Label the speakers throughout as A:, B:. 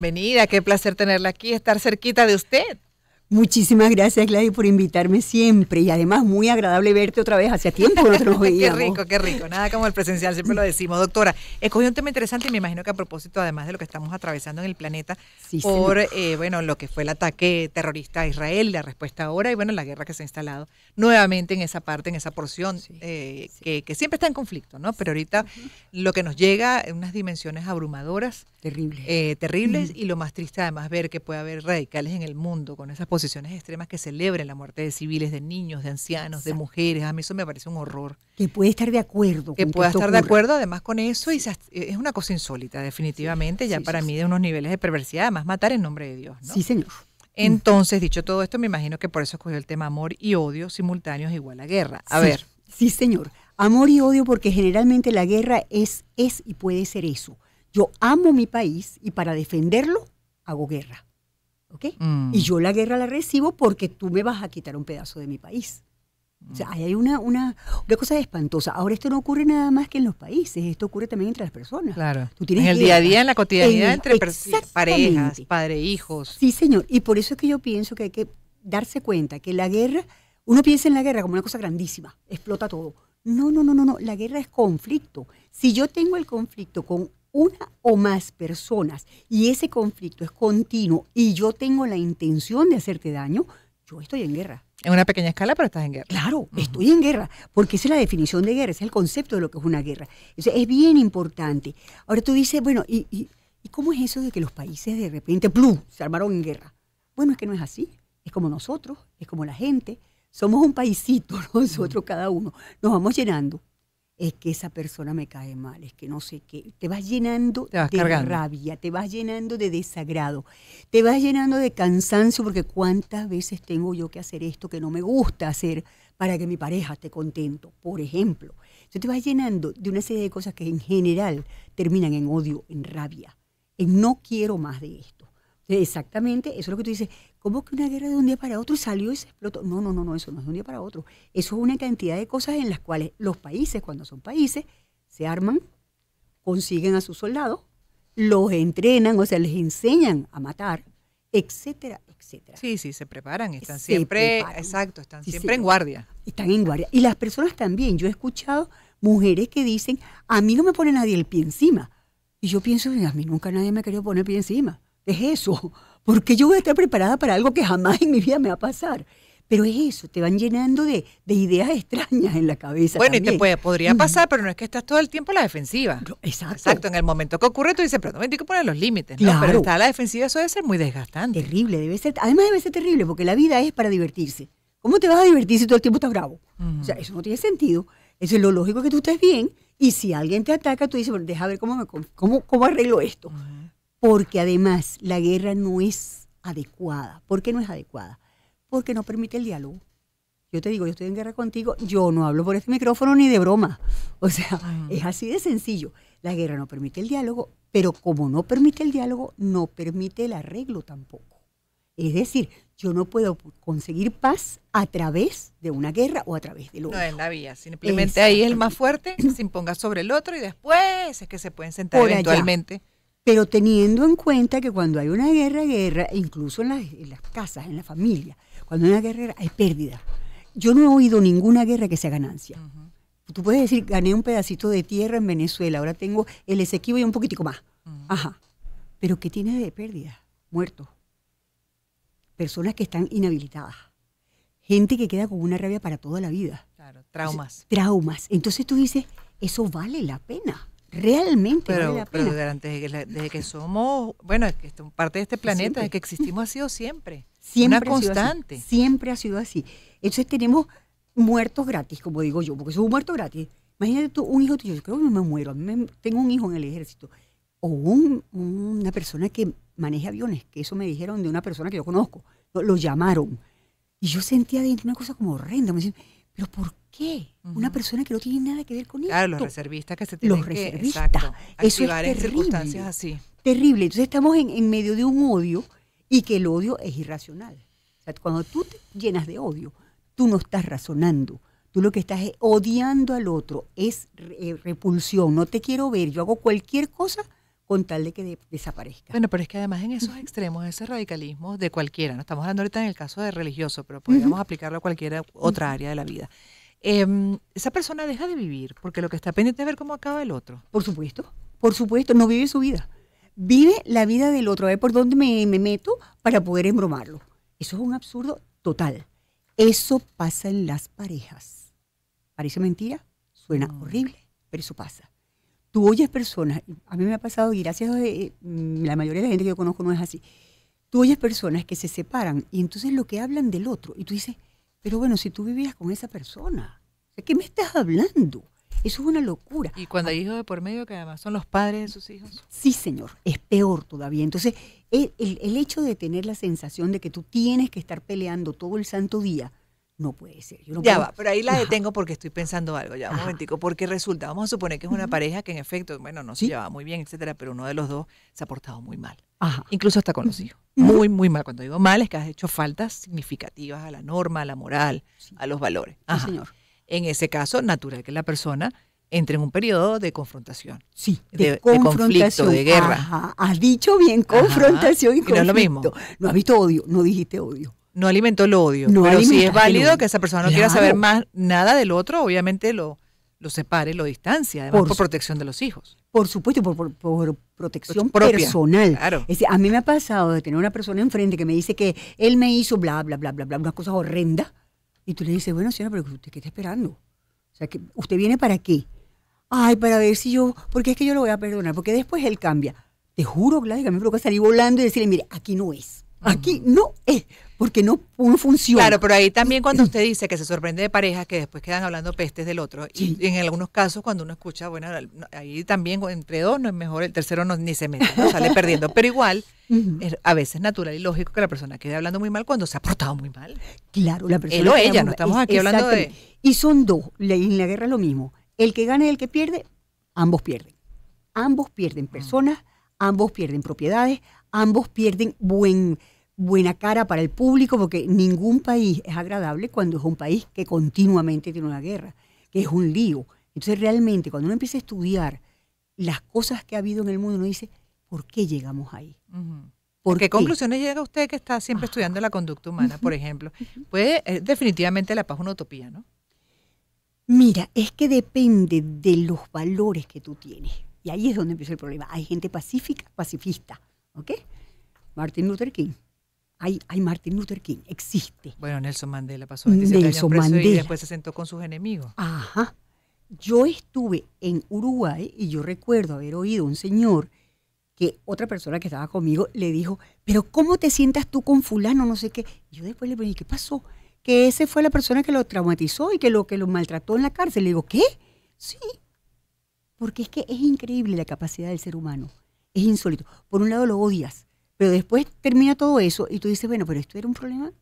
A: Bienvenida, qué placer tenerla aquí, estar cerquita de usted.
B: Muchísimas gracias, Gladys, por invitarme siempre y además muy agradable verte otra vez. Hace tiempo que no veíamos. qué rico,
A: qué rico. Nada como el presencial, siempre lo decimos. Doctora, escogí un tema interesante y me imagino que a propósito, además de lo que estamos atravesando en el planeta, por eh, bueno, lo que fue el ataque terrorista a Israel, la respuesta ahora y bueno, la guerra que se ha instalado nuevamente en esa parte, en esa porción eh, Que, siempre está en conflicto, ¿no? Pero ahorita lo que nos llega en unas dimensiones abrumadoras. Eh, terribles. y lo más triste además ver que puede haber radicales en el mundo con esas posibilidades posiciones extremas que celebren la muerte de civiles, de niños, de ancianos, de mujeres. A mí eso me parece un horror. Que puede estar de acuerdo. Que, pueda estar de acuerdo además con eso y eh, es una cosa insólita, definitivamente, ya para mí de unos niveles de perversidad,
B: además matar en nombre de Dios. ¿no? Sí, señor.
A: Entonces, dicho todo esto, me imagino que por eso escogió el tema amor y odio simultáneos igual a guerra. A ver.
B: Sí, señor. Amor y odio porque generalmente la guerra es, es y puede ser eso. Yo amo mi país y para defenderlo hago guerra. Mm. Y yo la guerra la recibo porque tú me vas a quitar un pedazo de mi país. O sea, hay una, una, cosa espantosa. Ahora esto no ocurre nada más que en los países, esto ocurre también entre las personas. Claro. Tú tienes en el día a día, en la cotidianidad entre parejas, padre, hijos. Sí, señor. Y por eso es que yo pienso que hay que darse cuenta que la guerra, uno piensa en la guerra como una cosa grandísima, explota todo. No, no, no, no, no. La guerra es conflicto. Si yo tengo el conflicto con una o más personas y ese conflicto es continuo y yo tengo la intención de hacerte daño, yo estoy en guerra. En una pequeña escala, pero estás en guerra. Claro, estoy en guerra, porque esa es la definición de guerra, ese es el concepto de lo que es una guerra. es bien importante. Ahora tú dices, bueno, ¿y, cómo es eso de que los países de repente, ¡plum!, se armaron en guerra? Bueno, es que no es así. Es como nosotros, es como la gente. Somos un paisito, nosotros cada uno. Nos vamos llenando es que esa persona me cae mal, es que no sé qué. Te vas llenando de rabia, te vas llenando de desagrado, te vas llenando de cansancio, porque cuántas veces tengo yo que hacer esto que no me gusta hacer para que mi pareja esté contento, por ejemplo. Entonces te vas llenando de una serie de cosas que en general terminan en odio, en rabia, en no quiero más de esto. Exactamente, eso es lo que tú dices, ¿Cómo que una guerra de un día para otro salió y se explotó? No, no, no, no, eso no es de un día para otro. Eso es una cantidad de cosas en las cuales los países, cuando son países, se arman, consiguen a sus soldados, los entrenan, o sea, les enseñan a matar, etcétera, etcétera. Sí, sí, se preparan, están siempre, exacto, están siempre en guardia. Están en guardia. Y las personas también, yo he escuchado mujeres que dicen, a mí no me pone nadie el pie encima. Y yo pienso, a mí nunca nadie me ha querido poner el pie encima. Es eso porque yo voy a estar preparada para algo que jamás en mi vida me va a pasar. Pero es eso, te van llenando de, ideas extrañas en la cabeza. Bueno, y te puede, podría pasar, pero no es que estás todo
A: el tiempo a la defensiva. exacto. Exacto, en el momento que ocurre tú dices, pero no, tengo que poner los límites, Pero estar a la
B: defensiva eso debe ser muy desgastante. Terrible, debe ser, además debe ser terrible, porque la vida es para divertirse. ¿Cómo te vas a divertir si todo el tiempo estás bravo? O sea, eso no tiene sentido. Eso es lo lógico que tú estés bien, y si alguien te ataca, tú dices, bueno, deja ver cómo, me, cómo, arreglo esto porque además la guerra no es adecuada. ¿Por qué no es adecuada? Porque no permite el diálogo. Yo te digo, yo estoy en guerra contigo, yo no hablo por este micrófono ni de broma. O sea, es así de sencillo. La guerra no permite el diálogo, pero como no permite el diálogo, no permite el arreglo tampoco. Es decir, yo no puedo conseguir paz a través de una guerra o a través del otro. No es
A: la vía, simplemente ahí es el
B: más fuerte, se imponga sobre
A: el otro y después es que se pueden sentar eventualmente
B: pero teniendo en cuenta que cuando hay una guerra, guerra, e incluso en las, casas, en la familia, cuando hay una guerra, hay pérdida. Yo no he oído ninguna guerra que sea ganancia. Tú puedes decir, gané un pedacito de tierra en Venezuela, ahora tengo el Esequibo y un poquitico más. Ajá. Pero ¿qué tiene de pérdida? Muertos. Personas que están inhabilitadas. Gente que queda con una rabia para toda la vida. Claro, traumas. traumas. Entonces tú dices, eso vale la pena realmente pero,
A: Pero desde, que, desde que somos, bueno, parte de
B: este planeta, desde que existimos ha sido siempre.
A: Siempre Una constante.
B: siempre ha sido así. Entonces tenemos muertos gratis, como digo yo, porque son muertos gratis. Imagínate tú, un hijo tuyo, yo creo que no me muero, tengo un hijo en el ejército, o un, una persona que maneja aviones, que eso me dijeron de una persona que yo conozco, lo, llamaron. Y yo sentía dentro una cosa como horrenda, me decían, pero ¿por qué? Una persona que no tiene nada que ver con eso Claro, los
A: reservistas que
B: se tienen los reservistas. Que, exacto, Eso es circunstancias así. Terrible. Entonces estamos en, medio de un odio y que el odio es irracional. cuando tú te llenas de odio, tú no estás razonando. Tú lo que estás es odiando al otro, es eh, repulsión, no te quiero ver, yo hago cualquier cosa con tal de que desaparezca. Bueno, pero es que además en
A: esos extremos, ese radicalismo de cualquiera, no estamos hablando ahorita en el caso de religioso, pero podríamos aplicarlo a cualquier otra área de la vida. Em, esa persona deja de vivir porque lo que está pendiente es ver cómo
B: acaba el otro. Por supuesto, por supuesto, no vive su vida. Vive la vida del otro, a ver por dónde me, me meto para poder embromarlo. Eso es un absurdo total. Eso pasa en las parejas. Parece mentira, suena horrible, pero eso pasa tú oyes personas, a mí me ha pasado, y gracias a eh, mm, la mayoría de la gente que yo conozco no es así, tú oyes personas que se separan y entonces lo que hablan del otro, y tú dices, pero bueno, si tú vivías con esa persona, ¿de qué me estás hablando? Eso es una locura. Y
A: cuando hay hijos de por medio, que además son los padres de sus hijos.
B: Sí, señor, es peor todavía. Entonces, el hecho de tener la sensación de que tú tienes que estar peleando todo el santo día no puede ser. ya va, pero ahí la
A: detengo porque estoy pensando algo, ya, un momentico, porque resulta, vamos a suponer que es una pareja que en efecto, bueno, no se llevaba muy bien, etcétera, pero uno de los dos se ha portado muy mal. Ajá. Incluso hasta con los hijos. Muy, muy mal. Cuando digo mal es que has hecho faltas significativas a la norma, a la moral,
B: a los valores.
A: señor. En ese caso, natural que la persona entre en un periodo de confrontación. Sí,
B: de, conflicto, de guerra. Ajá, has dicho bien confrontación y conflicto. Y no es lo mismo. No has visto odio, no dijiste odio no alimentó el odio. pero si es válido que esa persona no quiera saber
A: más nada del otro, obviamente lo, lo separe, lo distancia, además por,
B: protección de los hijos. Por supuesto, por, por, protección personal. Claro. a mí me ha pasado de tener una persona enfrente que me dice que él me hizo bla, bla, bla, bla, bla, unas cosas horrendas. Y tú le dices, bueno, señora, pero ¿usted qué está esperando? O sea, que ¿usted viene para qué? Ay, para ver si yo, porque es que yo lo voy a perdonar, porque después él cambia. Te juro, Gladys, que a mí me provoca salir volando y decirle, mire, aquí no es. Aquí no es, porque no, funciona. Claro, pero ahí también cuando usted
A: dice que se sorprende de parejas que después quedan hablando pestes del otro, y en algunos casos cuando uno escucha, bueno, ahí también entre dos no es mejor, el tercero no, ni se mete, no sale perdiendo, pero igual a veces es a veces natural y lógico que la persona quede hablando muy mal cuando se ha portado muy mal.
B: Claro, la persona. Él o ella, no estamos aquí hablando de... Y son dos, en la guerra es lo mismo, el que gana y el que pierde, ambos pierden. Ambos pierden mm. personas, ambos pierden propiedades, ambos pierden buena cara para el público, porque ningún país es agradable cuando es un país que continuamente tiene una guerra, que es un lío. Entonces realmente cuando uno empieza a estudiar las cosas que ha habido en el mundo, uno dice, ¿por qué llegamos ahí?
A: qué, conclusiones llega usted que está siempre ah. estudiando la conducta humana, por ejemplo? Pues definitivamente
B: la paz una utopía, ¿no? Mira, es que depende de los valores que tú tienes. Y ahí es donde empieza el problema. Hay gente pacífica, pacifista. ¿Ok? Martin Luther King. Hay, hay Martin Luther King, existe.
A: Bueno, Nelson Mandela pasó y después se sentó con sus enemigos.
B: Ajá. Yo estuve en Uruguay y yo recuerdo haber oído un señor que otra persona que estaba conmigo le dijo, pero ¿cómo te sientas tú con fulano? No sé qué. yo después le pregunté, ¿qué pasó? Que ese fue la persona que lo traumatizó y que lo, que lo maltrató en la cárcel. Le digo, ¿qué? Sí, porque es que es increíble la capacidad del ser humano es insólito. Por un lado lo odias, pero después termina todo eso y tú dices, bueno, pero esto era un problema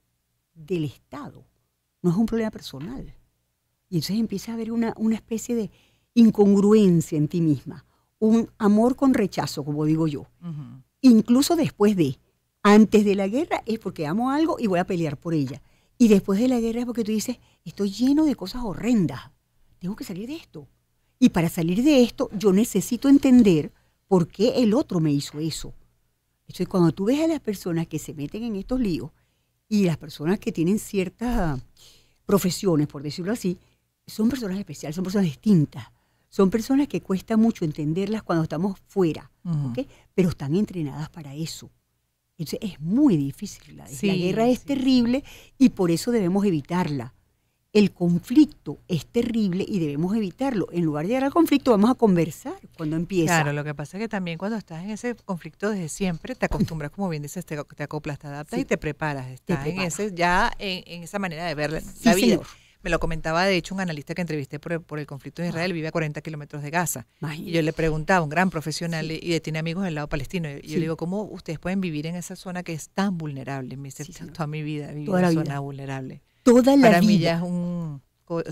B: del Estado, no es un problema personal. Y entonces empieza a haber una, una especie de incongruencia en ti misma, un amor con rechazo, como digo yo. Incluso después de, antes de la guerra es porque amo algo y voy a pelear por ella. Y después de la guerra es porque tú dices, estoy lleno de cosas horrendas, tengo que salir de esto. Y para salir de esto yo necesito entender ¿Por qué el otro me hizo eso? Entonces, cuando tú ves a las personas que se meten en estos líos y las personas que tienen ciertas profesiones, por decirlo así, son personas especiales, son personas distintas. Son personas que cuesta mucho entenderlas cuando estamos fuera, pero están entrenadas para eso. Entonces es muy difícil. La, guerra es terrible y por eso debemos evitarla el conflicto es terrible y debemos evitarlo. En lugar de llegar al conflicto, vamos a conversar cuando empieza. Claro,
A: lo que pasa es que también cuando estás en ese conflicto desde siempre, te acostumbras, como bien dices, te, acoplas, te adaptas y te preparas. Estás en ese, ya en, esa manera de ver la, vida. Me lo comentaba, de hecho, un analista que entrevisté por el, conflicto en Israel, ah. vive a 40 kilómetros de Gaza. Y yo le preguntaba, un gran profesional, y tiene amigos del lado palestino. Y yo le digo, ¿cómo ustedes pueden vivir en esa zona que es tan vulnerable? Me dice, toda mi vida viví en una zona vulnerable toda la Para vida.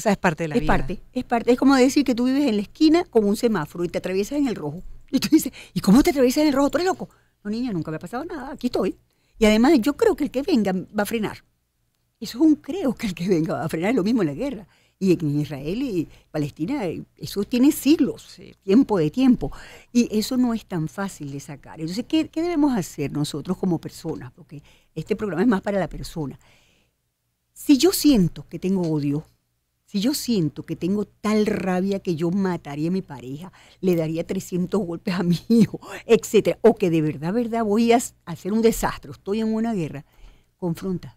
B: es parte de la es Parte, es parte, es como decir que tú vives en la esquina con un semáforo y te atraviesas en el rojo. Y tú dices, ¿y cómo te atraviesas en el rojo? Tú eres loco. No, niña, nunca me ha pasado nada, aquí estoy. Y además yo creo que el que venga va a frenar. Eso es un creo que el que venga va a frenar, es lo mismo en la guerra. Y en Israel y Palestina, eh, eso tiene siglos, tiempo de tiempo. Y eso no es tan fácil de sacar. Entonces, ¿qué, ¿qué debemos hacer nosotros como personas? Porque este programa es más para la persona. Si yo siento que tengo odio, si yo siento que tengo tal rabia que yo mataría a mi pareja, le daría 300 golpes a mi hijo, etcétera, o que de verdad, verdad voy a hacer un desastre, estoy en una guerra, confronta.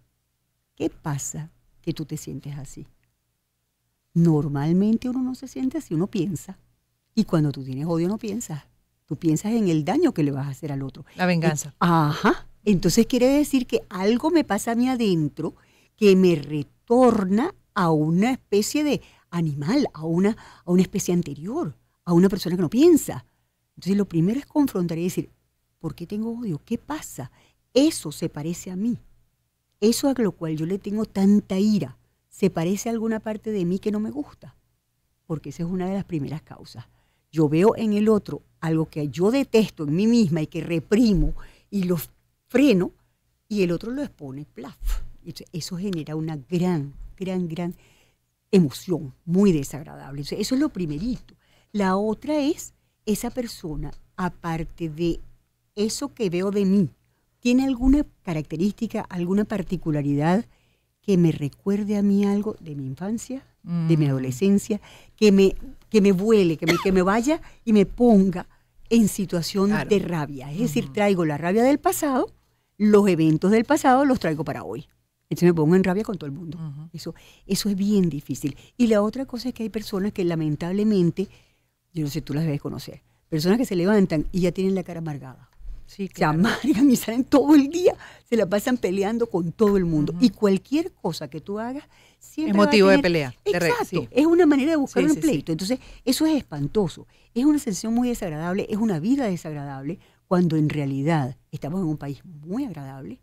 B: ¿Qué pasa que tú te sientes así? Normalmente uno no se siente así, uno piensa. Y cuando tú tienes odio no piensas. Tú piensas en el daño que le vas a hacer al otro. La venganza. ajá. Entonces quiere decir que algo me pasa a mí adentro que me retorna a una especie de animal, a una, a una especie anterior, a una persona que no piensa. Entonces lo primero es confrontar y decir, ¿por qué tengo odio? ¿Qué pasa? Eso se parece a mí. Eso a lo cual yo le tengo tanta ira, se parece a alguna parte de mí que no me gusta. Porque esa es una de las primeras causas. Yo veo en el otro algo que yo detesto en mí misma y que reprimo y lo freno y el otro lo expone, plaf. Eso genera una gran, gran, gran emoción, muy desagradable. Eso es lo primerito. La otra es, esa persona, aparte de eso que veo de mí, ¿tiene alguna característica, alguna particularidad que me recuerde a mí algo de mi infancia, de mi mm. adolescencia, que me, que me vuele, que me, que me vaya y me ponga en situación de rabia? Es decir, mm. traigo la rabia del pasado, los eventos del pasado los traigo para hoy. Entonces me pongo en rabia con todo el mundo. eso, eso es bien difícil. Y la otra cosa es que hay personas que lamentablemente, yo no sé, tú las debes conocer, personas que se levantan y ya tienen la cara amargada. Sí, Se amargan y salen todo el día, se la pasan peleando con todo el mundo. Y cualquier cosa que tú hagas siempre. Es motivo de pelea. Exacto. Es una manera de buscar un pleito. Entonces, eso es espantoso. Es una sensación muy desagradable, es una vida desagradable, cuando en realidad estamos en un país muy agradable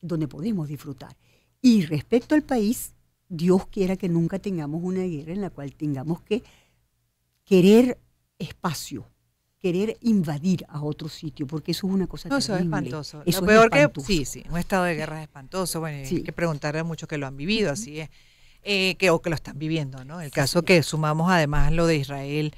B: donde podemos disfrutar. Y respecto al país, Dios quiera que nunca tengamos una guerra en la cual tengamos que querer espacio, querer invadir a otro sitio, porque eso es una cosa no, terrible. Eso es espantoso. Eso lo peor que,
A: sí, sí, un estado de guerra es espantoso. Bueno, hay que preguntarle a muchos que lo han vivido, así es. Eh, que, o que lo están viviendo, ¿no? El caso que sumamos además lo de Israel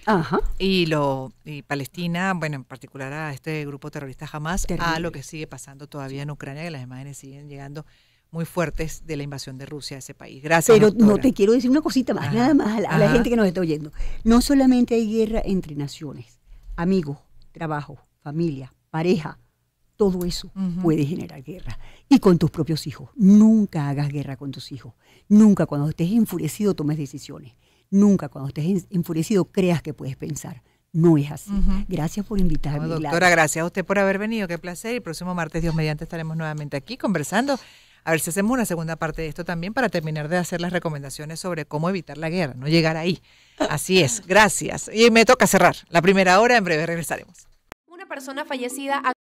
A: y lo y Palestina, bueno, en particular a este grupo terrorista jamás, a lo que sigue pasando todavía en Ucrania, que las imágenes siguen llegando muy fuertes de la invasión de Rusia a ese país. Gracias. Pero no te
B: quiero decir una cosita más, nada más a la, gente que nos está oyendo. No solamente hay guerra entre naciones, amigos, trabajo, familia, pareja, todo eso puede generar guerra. Y con tus propios hijos. Nunca hagas guerra con tus hijos. Nunca cuando estés enfurecido tomes decisiones. Nunca cuando estés enfurecido creas que puedes pensar. No es así. Gracias por invitarme. doctora,
A: gracias a usted por haber venido. Qué placer. El próximo martes, Dios mediante, estaremos nuevamente aquí conversando a ver si hacemos una segunda parte de esto también para terminar de hacer las recomendaciones sobre cómo evitar la guerra, no llegar ahí. Así es, gracias. Y me toca cerrar la primera hora, en breve regresaremos. Una persona fallecida.